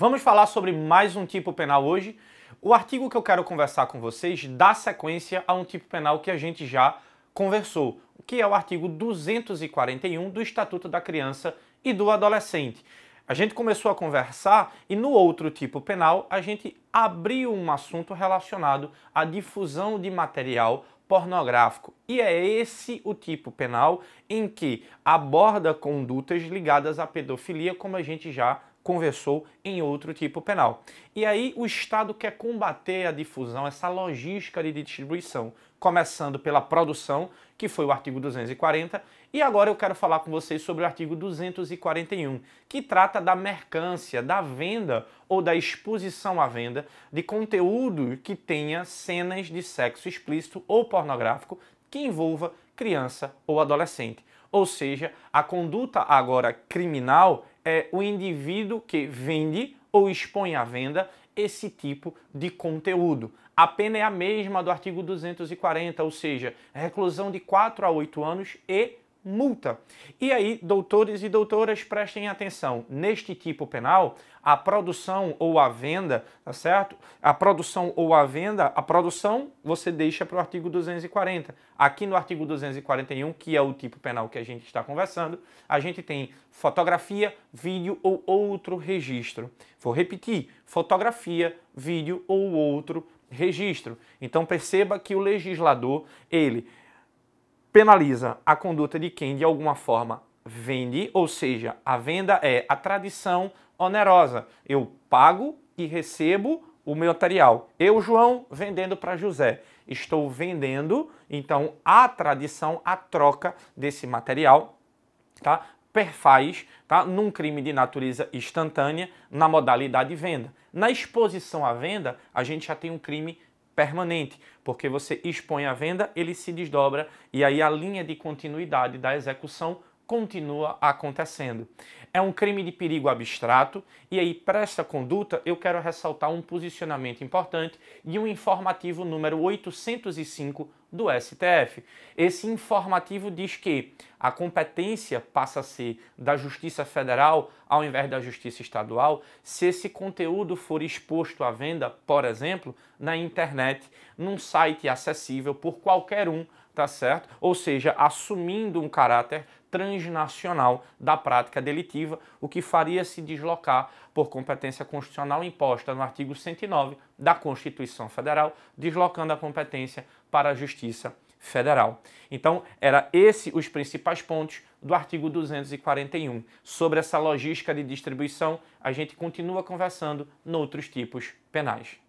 Vamos falar sobre mais um tipo penal hoje. O artigo que eu quero conversar com vocês dá sequência a um tipo penal que a gente já conversou, que é o artigo 241 do Estatuto da Criança e do Adolescente. A gente começou a conversar e no outro tipo penal a gente abriu um assunto relacionado à difusão de material pornográfico. E é esse o tipo penal em que aborda condutas ligadas à pedofilia, como a gente já conversou em outro tipo penal. E aí o Estado quer combater a difusão, essa logística de distribuição, começando pela produção, que foi o artigo 240, e agora eu quero falar com vocês sobre o artigo 241, que trata da mercância, da venda ou da exposição à venda de conteúdo que tenha cenas de sexo explícito ou pornográfico que envolva criança ou adolescente. Ou seja, a conduta agora criminal é, o indivíduo que vende ou expõe à venda esse tipo de conteúdo. A pena é a mesma do artigo 240, ou seja, reclusão de 4 a 8 anos e multa. E aí, doutores e doutoras, prestem atenção. Neste tipo penal, a produção ou a venda, tá certo? A produção ou a venda, a produção você deixa para o artigo 240. Aqui no artigo 241, que é o tipo penal que a gente está conversando, a gente tem fotografia, vídeo ou outro registro. Vou repetir: fotografia, vídeo ou outro registro. Então perceba que o legislador, ele penaliza a conduta de quem de alguma forma vende, ou seja, a venda é a tradição onerosa. Eu pago e recebo o meu material. Eu, João, vendendo para José. Estou vendendo, então a tradição, a troca desse material, tá? Perfaz, tá? Num crime de natureza instantânea, na modalidade venda. Na exposição à venda, a gente já tem um crime permanente, porque você expõe a venda, ele se desdobra e aí a linha de continuidade da execução continua acontecendo. É um crime de perigo abstrato e aí para esta conduta eu quero ressaltar um posicionamento importante e um informativo número 805 do STF. Esse informativo diz que a competência passa a ser da Justiça Federal ao invés da Justiça Estadual se esse conteúdo for exposto à venda, por exemplo, na internet, num site acessível por qualquer um, tá certo? Ou seja, assumindo um caráter transnacional da prática delitiva, o que faria se deslocar por competência constitucional imposta no artigo 109 da Constituição Federal, deslocando a competência para a Justiça Federal. Então, era esse os principais pontos do artigo 241. Sobre essa logística de distribuição, a gente continua conversando noutros tipos penais.